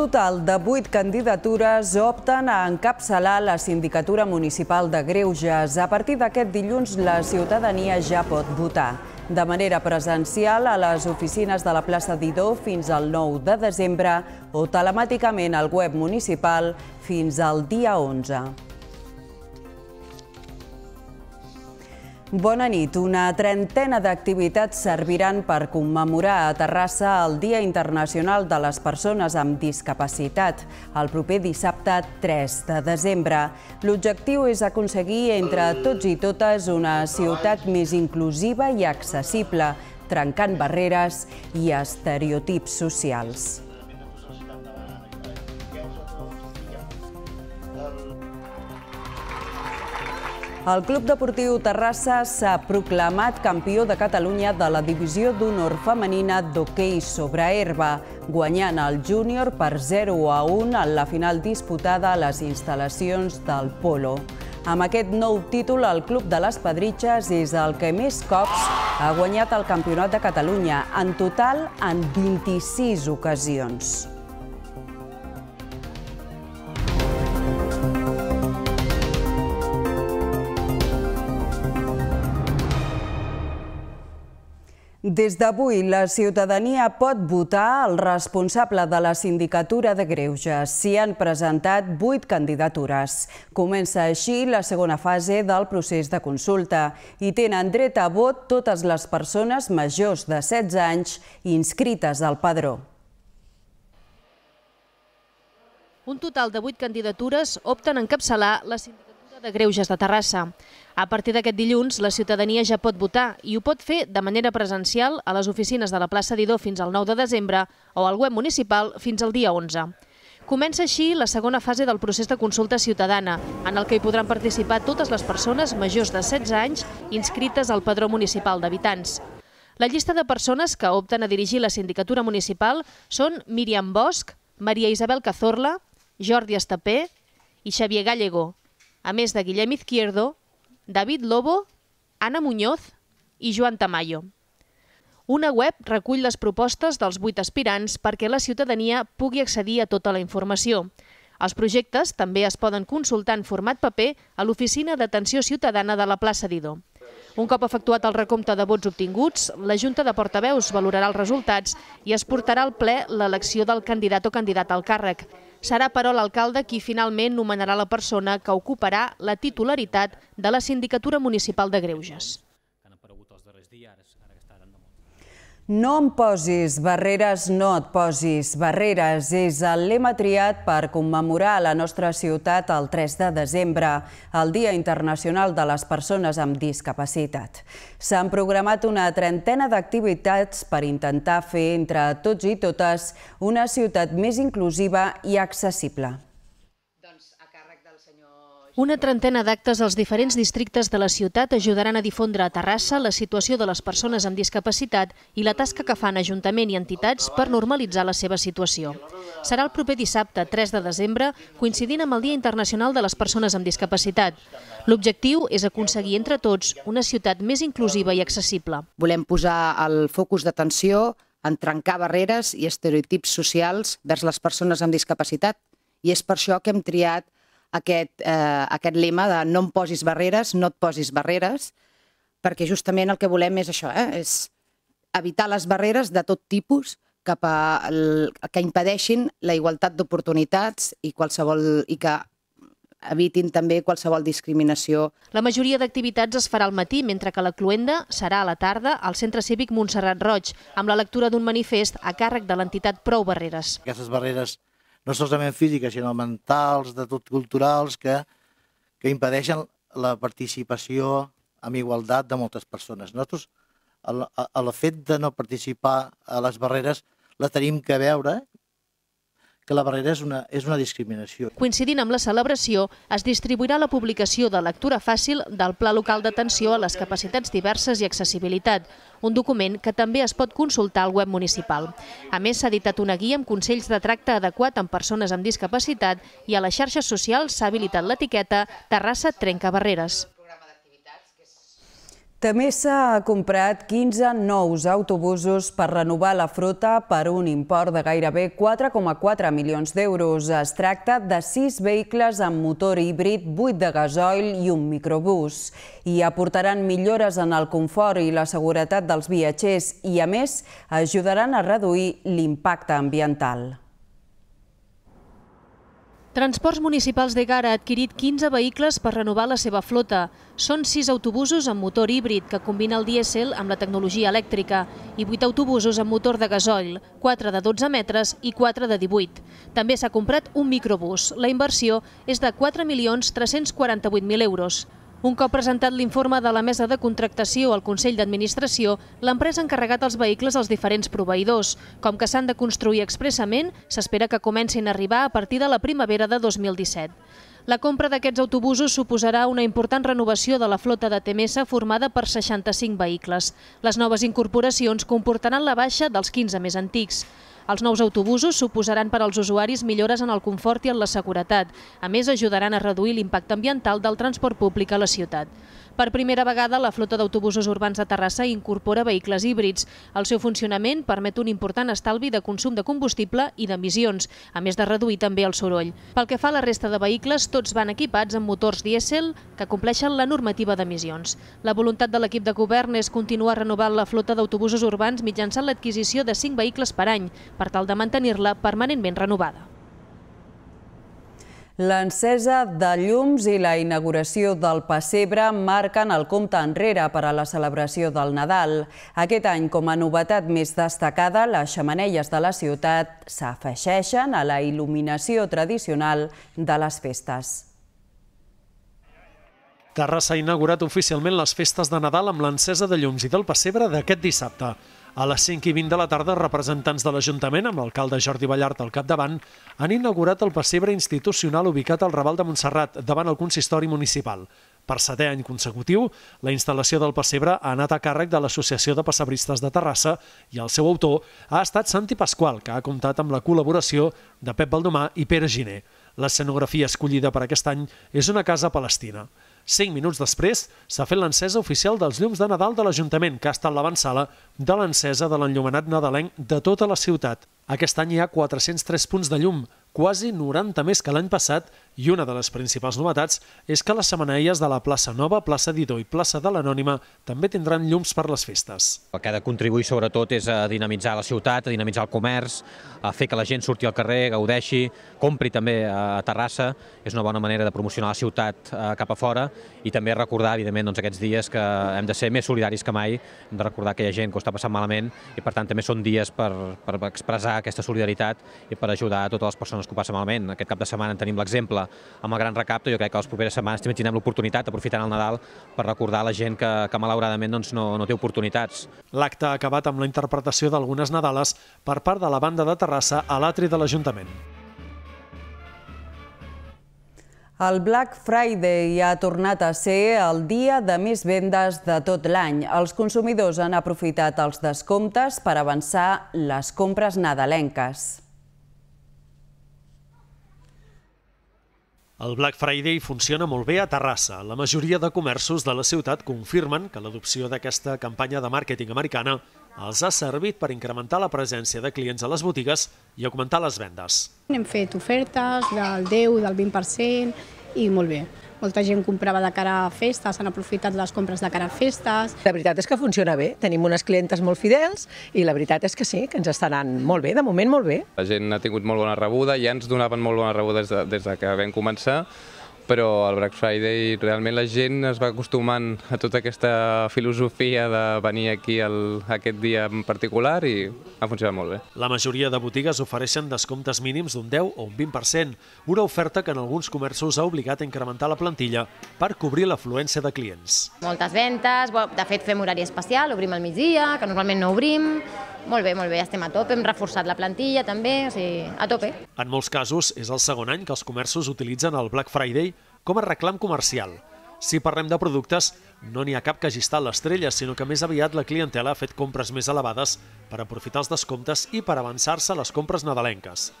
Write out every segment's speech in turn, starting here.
total de vuit candidatures opten a encapçalar la Sindicatura Municipal de Greuges. A partir d'aquest dilluns, la ciutadania ja pot votar. De manera presencial a les oficines de la plaça Didó fins al 9 de desembre o telemàticament al web municipal fins al dia 11. Bona nit. Una trentena d'activitats serviran per commemorar a Terrassa el Dia Internacional de les Persones amb Discapacitat, el proper dissabte 3 de desembre. L'objectiu és aconseguir entre tots i totes una ciutat més inclusiva i accessible, trencant barreres i estereotips socials. El Club Deportiu Terrassa s'ha proclamat campió de Catalunya de la Divisió d'Honor Femenina d'hoquei sobre herba, guanyant el júnior per 0 a 1 en la final disputada a les instal·lacions del Polo. Amb aquest nou títol, el Club de les Pedritxes és el que més cops ha guanyat el Campionat de Catalunya, en total en 26 ocasions. Des d'avui, la ciutadania pot votar el responsable de la sindicatura de Greuges. S'hi han presentat vuit candidatures. Comença així la segona fase del procés de consulta. i tenen dret a vot totes les persones majors de 16 anys inscrites al padró. Un total de vuit candidatures opten a encapçalar la sindicatura de Greuges de Terrassa. A partir d'aquest dilluns, la ciutadania ja pot votar i ho pot fer de manera presencial a les oficines de la plaça Didó fins al 9 de desembre o al web municipal fins al dia 11. Comença així la segona fase del procés de consulta ciutadana, en el que hi podran participar totes les persones majors de 16 anys inscrites al Padró Municipal d'Habitants. La llista de persones que opten a dirigir la sindicatura municipal són Míriam Bosch, Maria Isabel Cazorla, Jordi Estapé i Xavier Gallego, a més de Guillem Izquierdo, David Lobo, Anna Muñoz i Joan Tamayo. Una web recull les propostes dels vuit aspirants perquè la ciutadania pugui accedir a tota la informació. Els projectes també es poden consultar en format paper a l'Oficina d'Atenció Ciutadana de la plaça d'Ido. Un cop efectuat el recompte de vots obtinguts, la Junta de Portaveus valorarà els resultats i es portarà al ple l'elecció del candidat o candidat al càrrec. Serà, però, l'alcalde qui finalment nomenarà la persona que ocuparà la titularitat de la Sindicatura Municipal de Greuges. No em posis barreres, no et posis barreres és el lema triat per commemorar a la nostra ciutat el 3 de desembre, el Dia Internacional de les Persones amb Discapacitat. S'han programat una trentena d'activitats per intentar fer entre tots i totes una ciutat més inclusiva i accessible. Una trentena d'actes als diferents districtes de la ciutat ajudaran a difondre a Terrassa la situació de les persones amb discapacitat i la tasca que fan Ajuntament i entitats per normalitzar la seva situació. Serà el proper dissabte, 3 de desembre, coincidint amb el Dia Internacional de les Persones amb Discapacitat. L'objectiu és aconseguir entre tots una ciutat més inclusiva i accessible. Volem posar el focus d'atenció en trencar barreres i estereotips socials vers les persones amb discapacitat i és per això que hem triat aquest, eh, aquest lema de no em posis barreres, no et posis barreres, perquè justament el que volem és això, eh? és evitar les barreres de tot tipus cap a el, que impedeixin la igualtat d'oportunitats i qualsevol i que evitin també qualsevol discriminació. La majoria d'activitats es farà al matí, mentre que la cluenda serà a la tarda al Centre Cívic Montserrat Roig, amb la lectura d'un manifest a càrrec de l'entitat Prou Barreres. Aquestes barreres no solament físiques, sinó mentals, de tot culturals, que, que impedeixen la participació amb igualtat de moltes persones. Nosaltres, el, el fet de no participar a les barreres la tenim que veure que la barrera és una, és una discriminació. Coincidint amb la celebració, es distribuirà la publicació de lectura fàcil del Pla Local d'Atenció a les Capacitats Diverses i Accessibilitat, un document que també es pot consultar al web municipal. A més, s'ha editat una guia amb consells de tracte adequat amb persones amb discapacitat i a les xarxes socials s'ha habilitat l'etiqueta Terrassa Trenca Barreres. També s'ha comprat 15 nous autobusos per renovar la frota per un import de gairebé 4,4 milions d'euros. Es tracta de 6 vehicles amb motor híbrid, 8 de gasoil i un microbús. I aportaran millores en el confort i la seguretat dels viatgers i, a més, ajudaran a reduir l'impacte ambiental. Transports Municipals de Gara ha adquirit 15 vehicles per renovar la seva flota. Són 6 autobusos amb motor híbrid, que combina el dièsel amb la tecnologia elèctrica, i 8 autobusos amb motor de gasoil, 4 de 12 metres i 4 de 18. També s'ha comprat un microbús. La inversió és de 4.348.000 euros. Un cop presentat l'informe de la mesa de contractació al Consell d'Administració, l'empresa ha encarregat els vehicles als diferents proveïdors. Com que s'han de construir expressament, s'espera que comencin a arribar a partir de la primavera de 2017. La compra d'aquests autobusos suposarà una important renovació de la flota de TMS formada per 65 vehicles. Les noves incorporacions comportaran la baixa dels 15 més antics. Els nous autobusos suposaran per als usuaris millores en el confort i en la seguretat. A més, ajudaran a reduir l'impacte ambiental del transport públic a la ciutat. Per primera vegada, la flota d'autobusos urbans de Terrassa incorpora vehicles híbrids. El seu funcionament permet un important estalvi de consum de combustible i d'emissions, a més de reduir també el soroll. Pel que fa a la resta de vehicles, tots van equipats amb motors dièsel que compleixen la normativa d'emissions. La voluntat de l'equip de govern és continuar renovant la flota d'autobusos urbans mitjançant l'adquisició de 5 vehicles per any, per tal de mantenir-la permanentment renovada. L'encesa de llums i la inauguració del Passebre marquen el compte enrere per a la celebració del Nadal. Aquest any, com a novetat més destacada, les xamanelles de la ciutat s'afegeixen a la il·luminació tradicional de les festes. Terrassa ha inaugurat oficialment les festes de Nadal amb l'encesa de llums i del pessebre d'aquest dissabte. A les 5 i 20 de la tarda, representants de l'Ajuntament, amb l'alcalde Jordi Ballart al capdavant, han inaugurat el pessebre institucional ubicat al Raval de Montserrat, davant el consistori municipal. Per setè any consecutiu, la instal·lació del pessebre ha anat a càrrec de l'Associació de Passebristes de Terrassa i el seu autor ha estat Santi Pasqual, que ha comptat amb la col·laboració de Pep Baldomà i Pere Giner. L'escenografia escollida per aquest any és una casa palestina. Cinc minuts després, s'ha fet l'encesa oficial dels llums de Nadal de l'Ajuntament, que ha estat l'avançala de l'encesa de l'enllumenat nadalenc de tota la ciutat. Aquest any hi ha 403 punts de llum, quasi 90 més que l'any passat i una de les principals novetats és que les semeneies de la plaça Nova, plaça Didó i plaça de l'Anònima també tindran llums per les festes. El que ha de contribuir sobretot és a dinamitzar la ciutat, a dinamitzar el comerç, a fer que la gent surti al carrer, gaudeixi, compri també a Terrassa. És una bona manera de promocionar la ciutat eh, cap a fora i també recordar, evidentment, doncs, aquests dies que hem de ser més solidaris que mai, hem de recordar aquella gent que ho està passant malament i, per tant, també són dies per, per expressar aquesta solidaritat i per ajudar a totes les persones que ho passa malament. Aquest cap de setmana en tenim l'exemple amb el gran recapte, jo crec que les properes setmanes també tindrem l'oportunitat, aprofitant el Nadal, per recordar a la gent que, que malauradament doncs, no, no té oportunitats. L'acte ha acabat amb la interpretació d'algunes Nadales per part de la banda de Terrassa a l'atri de l'Ajuntament. El Black Friday ha tornat a ser el dia de més vendes de tot l'any. Els consumidors han aprofitat els descomptes per avançar les compres nadalenques. El Black Friday funciona molt bé a Terrassa. La majoria de comerços de la ciutat confirmen que l'adopció d'aquesta campanya de màrqueting americana els ha servit per incrementar la presència de clients a les botigues i augmentar les vendes. Hem fet ofertes del 10, del 20% i molt bé. Molta gent comprava de cara a festes, han aprofitat les compres de cara a festes. La veritat és que funciona bé, tenim unes clientes molt fidels i la veritat és que sí, que ens estaran molt bé, de moment molt bé. La gent ha tingut molt bona rebuda, ja ens donaven molt bona rebuda des de, des de que vam començar, però el Black Friday realment la gent es va acostumant a tota aquesta filosofia de venir aquí el, aquest dia en particular i ha funcionat molt bé. La majoria de botigues ofereixen descomptes mínims d'un 10 o un 20%, una oferta que en alguns comerços ha obligat a incrementar la plantilla per cobrir l'afluència de clients. Moltes ventes, de fet fem horari especial, obrim al migdia, que normalment no obrim, molt bé, molt bé, estem a tope, hem reforçat la plantilla també, o sigui, a tope. En molts casos és el segon any que els comerços utilitzen el Black Friday com a reclam comercial. Si parlem de productes, no n'hi ha cap que hagi estat l'estrella, sinó que més aviat la clientela ha fet compres més elevades per aprofitar els descomptes i per avançar-se a les compres nadalenques.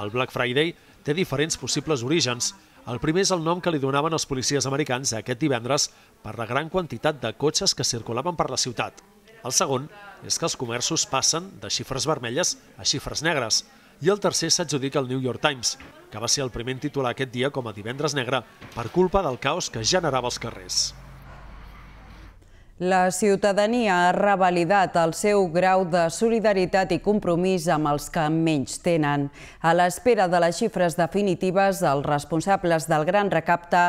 El Black Friday té diferents possibles orígens. El primer és el nom que li donaven els policies americans aquest divendres per la gran quantitat de cotxes que circulaven per la ciutat. El segon és que els comerços passen de xifres vermelles a xifres negres i el tercer s'adjudica al New York Times, que va ser el primer en titular aquest dia com a divendres negre per culpa del caos que generava els carrers. La ciutadania ha revalidat el seu grau de solidaritat i compromís amb els que menys tenen. A l'espera de les xifres definitives, els responsables del gran recapte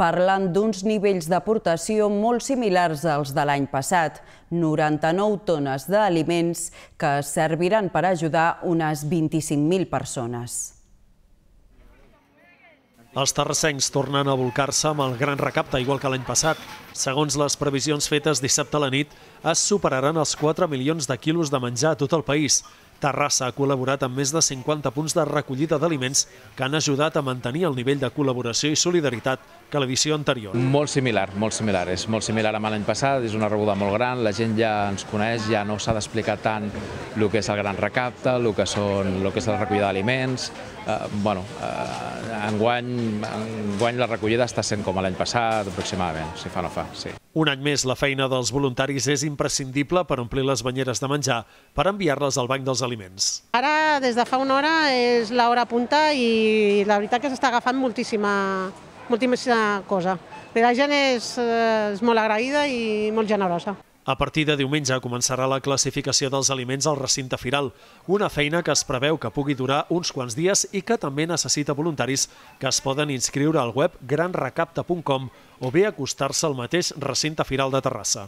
parlen d'uns nivells d'aportació molt similars als de l'any passat, 99 tones d'aliments que serviran per ajudar unes 25.000 persones. Els terrassencs tornen a volcar-se amb el gran recapte, igual que l'any passat. Segons les previsions fetes dissabte a la nit, es superaran els 4 milions de quilos de menjar a tot el país. Terrassa ha col·laborat amb més de 50 punts de recollida d'aliments que han ajudat a mantenir el nivell de col·laboració i solidaritat que l'edició anterior. Molt similar, molt similar. És molt similar a l'any passat, és una rebuda molt gran, la gent ja ens coneix, ja no s'ha d'explicar tant el que és el gran recapte, el que, són, el que és la recollida d'aliments... Eh, bueno, eh, enguany, enguany la recollida està sent com l'any passat, aproximadament, si fa no fa, sí. Un any més, la feina dels voluntaris és imprescindible per omplir les banyeres de menjar, per enviar-les al banc dels aliments. Ara, des de fa una hora, és l'hora punta i la veritat que s'està agafant moltíssima, moltíssima cosa. La gent és, eh, és molt agraïda i molt generosa. A partir de diumenge començarà la classificació dels aliments al recinte firal, una feina que es preveu que pugui durar uns quants dies i que també necessita voluntaris que es poden inscriure al web granrecapta.com o bé acostar-se al mateix recinte firal de Terrassa.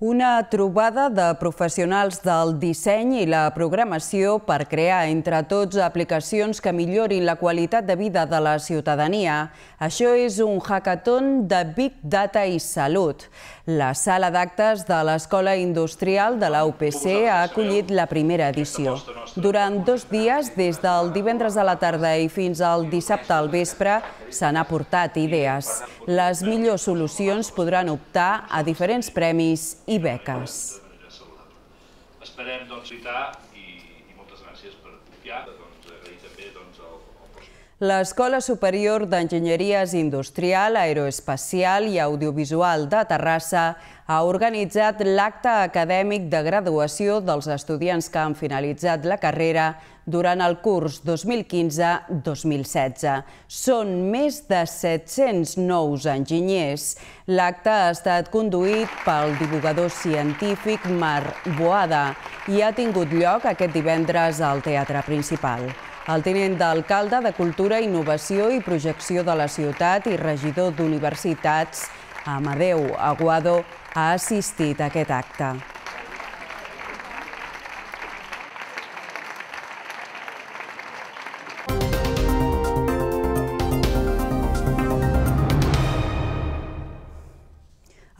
Una trobada de professionals del disseny i la programació per crear entre tots aplicacions que millorin la qualitat de vida de la ciutadania. Això és un hackathon de Big Data i Salut. La sala d'actes de l'Escola Industrial de la UPC ha acollit la primera edició. Durant dos dies, des del divendres a la tarda i fins al dissabte al vespre, s'han aportat idees. Les millors solucions podran optar a diferents premis i beques. Esperem doncs, citar i, i moltes gràcies per confiar. Doncs, agrair també doncs, el, L'Escola Superior d'Enginyeries Industrial, Aeroespacial i Audiovisual de Terrassa ha organitzat l'acte acadèmic de graduació dels estudiants que han finalitzat la carrera durant el curs 2015-2016. Són més de 700 nous enginyers. L'acte ha estat conduït pel divulgador científic Marc Boada i ha tingut lloc aquest divendres al Teatre Principal. El tinent d'alcalde de Cultura, Innovació i Projecció de la Ciutat i regidor d'Universitats, Amadeu Aguado, ha assistit a aquest acte.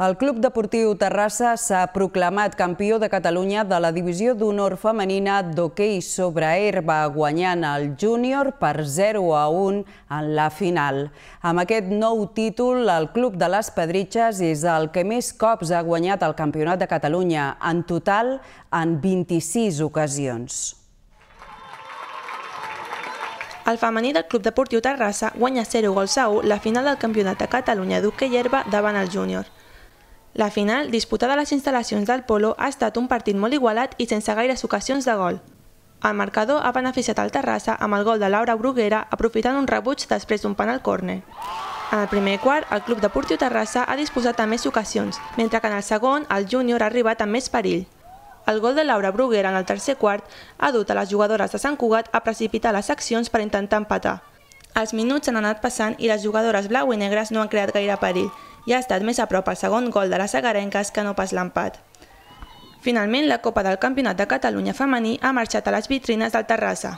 El Club Deportiu Terrassa s'ha proclamat campió de Catalunya de la Divisió d'Honor Femenina d'hoquei sobre herba, guanyant el júnior per 0 a 1 en la final. Amb aquest nou títol, el Club de les Pedritxes és el que més cops ha guanyat el Campionat de Catalunya, en total en 26 ocasions. El femení del Club Deportiu Terrassa guanya 0 gols a 1 la final del Campionat de Catalunya d'hoquei herba davant el júnior. La final, disputada a les instal·lacions del Polo, ha estat un partit molt igualat i sense gaires ocasions de gol. El marcador ha beneficiat el Terrassa amb el gol de Laura Bruguera aprofitant un rebuig després d'un penal corne. En el primer quart, el Club Deportiu Terrassa ha disposat de més ocasions, mentre que en el segon, el júnior ha arribat amb més perill. El gol de Laura Bruguera en el tercer quart ha dut a les jugadores de Sant Cugat a precipitar les accions per intentar empatar. Els minuts han anat passant i les jugadores blau i negres no han creat gaire perill, i ha estat més a prop al segon gol de les agarenques que no pas l'empat. Finalment, la Copa del Campionat de Catalunya femení ha marxat a les vitrines del Terrassa.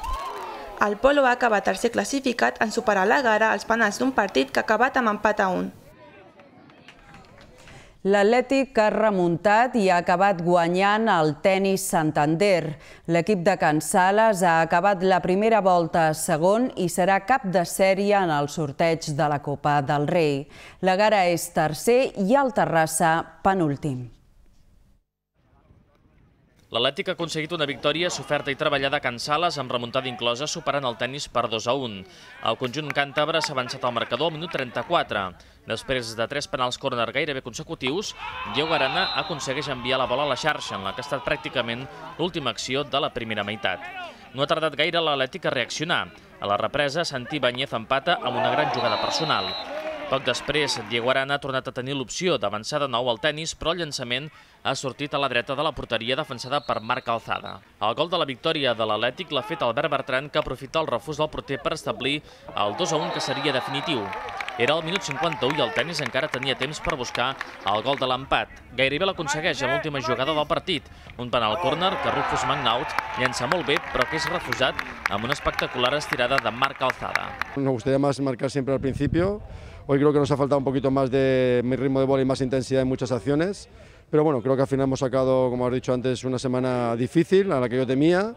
El Polo ha acabat tercer classificat en superar la gara als penals d'un partit que ha acabat amb empat a un. L'Atlètic ha remuntat i ha acabat guanyant el tenis Santander. L'equip de Can Sales ha acabat la primera volta a segon i serà cap de sèrie en el sorteig de la Copa del Rei. La Gara és tercer i el Terrassa penúltim. L'Atlètic ha aconseguit una victòria soferta i treballada a Can Sales amb remuntada inclosa superant el tennis per 2 a 1. El conjunt càntabre s'ha avançat al marcador al minut 34. Després de tres penals corner gairebé consecutius, Diego Arana aconsegueix enviar la bola a la xarxa, en la que ha estat pràcticament l'última acció de la primera meitat. No ha tardat gaire l'Atlètic a reaccionar. A la represa, Santi Banyez empata amb una gran jugada personal. Poc després, Diego Arana ha tornat a tenir l'opció d'avançar de nou al tennis, però el llançament ha sortit a la dreta de la porteria defensada per Marc Alzada. El gol de la victòria de l'Atlètic l'ha fet Albert Bertran, que aprofita el refús del porter per establir el 2-1 que seria definitiu. Era el minut 51 i el tennis encara tenia temps per buscar el gol de l'empat. Gairebé l'aconsegueix a l'última jugada del partit. Un penal córner que Rufus Magnaut llença molt bé, però que és refusat amb una espectacular estirada de Marc Alzada. Nos gustaría más marcar siempre al principio, Hoy creo que nos ha faltado un poquito más de mi ritmo de bola y más intensidad en muchas acciones. Pero bueno, creo que al final hemos sacado, como has dicho antes, una semana difícil, a la que yo temía.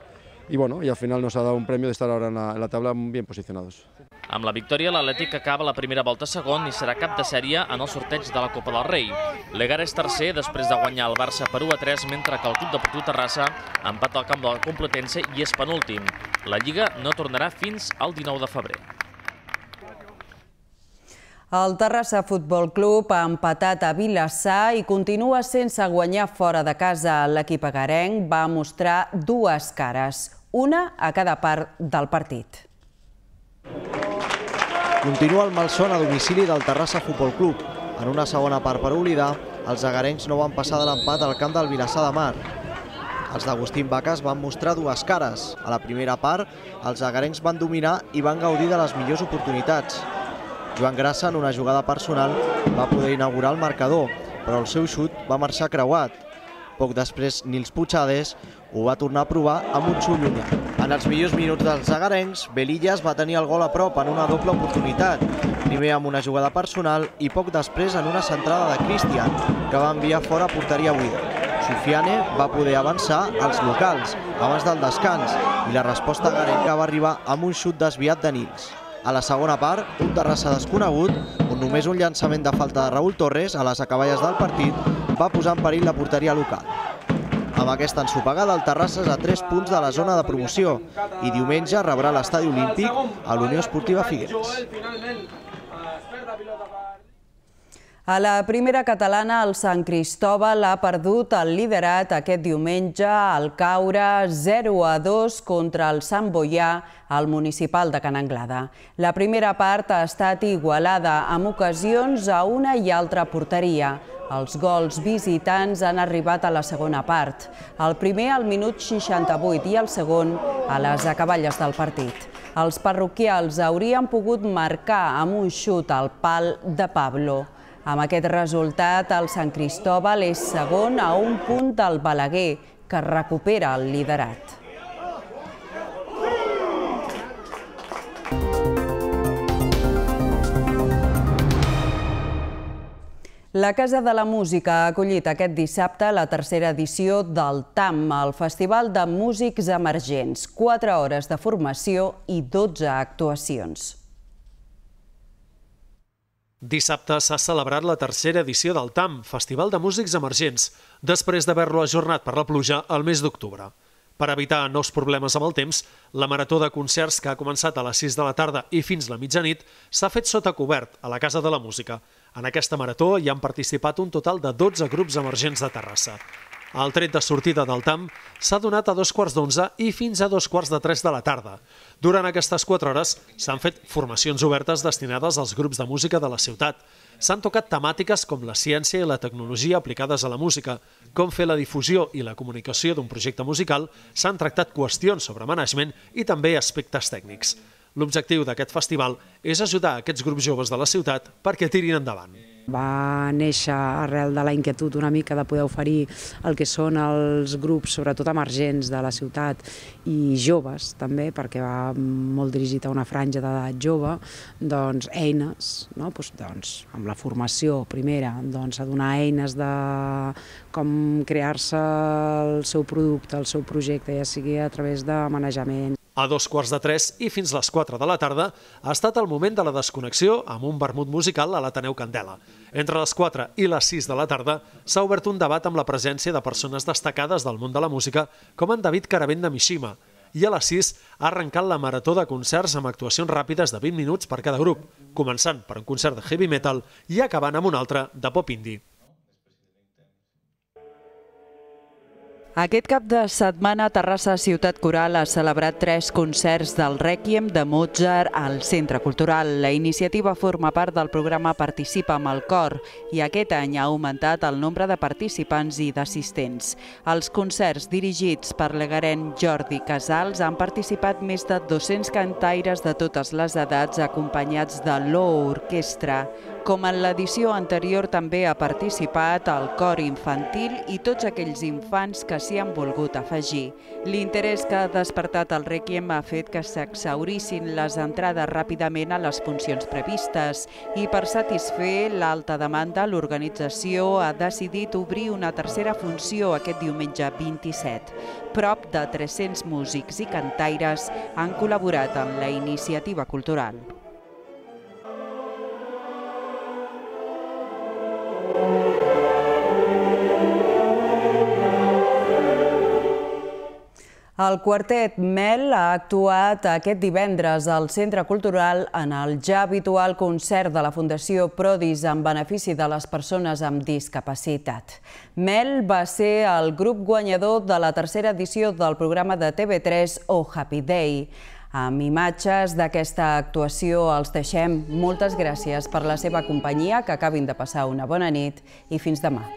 I, bueno, i al final nos ha dado un premio d'estar de ara en la, en la taula ben posicionados. Amb la victòria, l'Atlètic acaba la primera volta segon i serà cap de sèrie en el sorteig de la Copa del Rei. L'Egar és tercer després de guanyar el Barça per 1 a 3, mentre que el Club de Portu Terrassa empata al camp de la Complutense i és penúltim. La Lliga no tornarà fins al 19 de febrer. El Terrassa Futbol Club ha empatat a Vilassar i continua sense guanyar fora de casa. L'equip agarenc va mostrar dues cares, una a cada part del partit. Continua el malson a domicili del Terrassa Futbol Club. En una segona part per oblidar, els agarencs no van passar de l'empat al camp del Vilassar de Mar. Els d'Agustín Baques van mostrar dues cares. A la primera part, els agarencs van dominar i van gaudir de les millors oportunitats. Joan Grassa, en una jugada personal, va poder inaugurar el marcador, però el seu xut va marxar creuat. Poc després, Nils Puigades ho va tornar a provar amb un xut llunyà. En els millors minuts dels agarencs, Belillas va tenir el gol a prop en una doble oportunitat, primer amb una jugada personal i poc després en una centrada de Cristian, que va enviar fora porteria buida. Sofiane va poder avançar als locals abans del descans i la resposta garenca va arribar amb un xut desviat de Nils. A la segona part, un Terrassa desconegut, on només un llançament de falta de Raül Torres a les acaballes del partit va posar en perill la porteria local. Amb aquesta ensopegada, el Terrassa és a 3 punts de la zona de promoció i diumenge rebrà l'estadi olímpic a l'Unió Esportiva Figueres. A la primera catalana, el Sant Cristòbal ha perdut el liderat aquest diumenge al caure 0 a 2 contra el Sant Boià al municipal de Can Anglada. La primera part ha estat igualada amb ocasions a una i altra porteria. Els gols visitants han arribat a la segona part, el primer al minut 68 i el segon a les acaballes del partit. Els parroquials haurien pogut marcar amb un xut al pal de Pablo. Amb aquest resultat, el Sant Cristòbal és segon a un punt del Balaguer, que recupera el liderat. La Casa de la Música ha acollit aquest dissabte la tercera edició del TAM, el Festival de Músics Emergents. Quatre hores de formació i 12 actuacions. Dissabte s'ha celebrat la tercera edició del TAM, Festival de Músics Emergents, després d'haver-lo ajornat per la pluja al mes d'octubre. Per evitar nous problemes amb el temps, la marató de concerts que ha començat a les 6 de la tarda i fins la mitjanit s'ha fet sota cobert a la Casa de la Música. En aquesta marató hi han participat un total de 12 grups emergents de Terrassa. El tret de sortida del TAM s'ha donat a dos quarts d'onze i fins a dos quarts de tres de la tarda. Durant aquestes quatre hores s'han fet formacions obertes destinades als grups de música de la ciutat. S'han tocat temàtiques com la ciència i la tecnologia aplicades a la música, com fer la difusió i la comunicació d'un projecte musical, s'han tractat qüestions sobre management i també aspectes tècnics. L'objectiu d'aquest festival és ajudar aquests grups joves de la ciutat perquè tirin endavant. Va néixer arrel de la inquietud una mica de poder oferir el que són els grups, sobretot emergents de la ciutat i joves també, perquè va molt dirigit a una franja d'edat jove, doncs eines, no? pues, doncs, amb la formació primera, doncs a donar eines de com crear-se el seu producte, el seu projecte, ja sigui a través de manejament a dos quarts de tres i fins les 4 de la tarda ha estat el moment de la desconnexió amb un vermut musical a l'Ateneu Candela. Entre les 4 i les 6 de la tarda s'ha obert un debat amb la presència de persones destacades del món de la música com en David Caravent de Mishima i a les 6 ha arrencat la marató de concerts amb actuacions ràpides de 20 minuts per cada grup, començant per un concert de heavy metal i acabant amb un altre de pop indie. Aquest cap de setmana, Terrassa Ciutat Coral ha celebrat tres concerts del Rèquiem de Mozart al Centre Cultural. La iniciativa forma part del programa Participa amb el Cor i aquest any ha augmentat el nombre de participants i d'assistents. Els concerts dirigits per l'egaren Jordi Casals han participat més de 200 cantaires de totes les edats acompanyats de l'O Orquestra, com en l'edició anterior també ha participat el cor infantil i tots aquells infants que s'hi han volgut afegir. L'interès que ha despertat el Requiem ha fet que s'exhaurissin les entrades ràpidament a les funcions previstes i per satisfer l'alta demanda l'organització ha decidit obrir una tercera funció aquest diumenge 27. Prop de 300 músics i cantaires han col·laborat en la iniciativa cultural. El quartet Mel ha actuat aquest divendres al Centre Cultural en el ja habitual concert de la Fundació Prodis en benefici de les persones amb discapacitat. Mel va ser el grup guanyador de la tercera edició del programa de TV3 O oh Happy Day. Amb imatges d'aquesta actuació els deixem. Moltes gràcies per la seva companyia, que acabin de passar una bona nit i fins demà.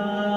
high.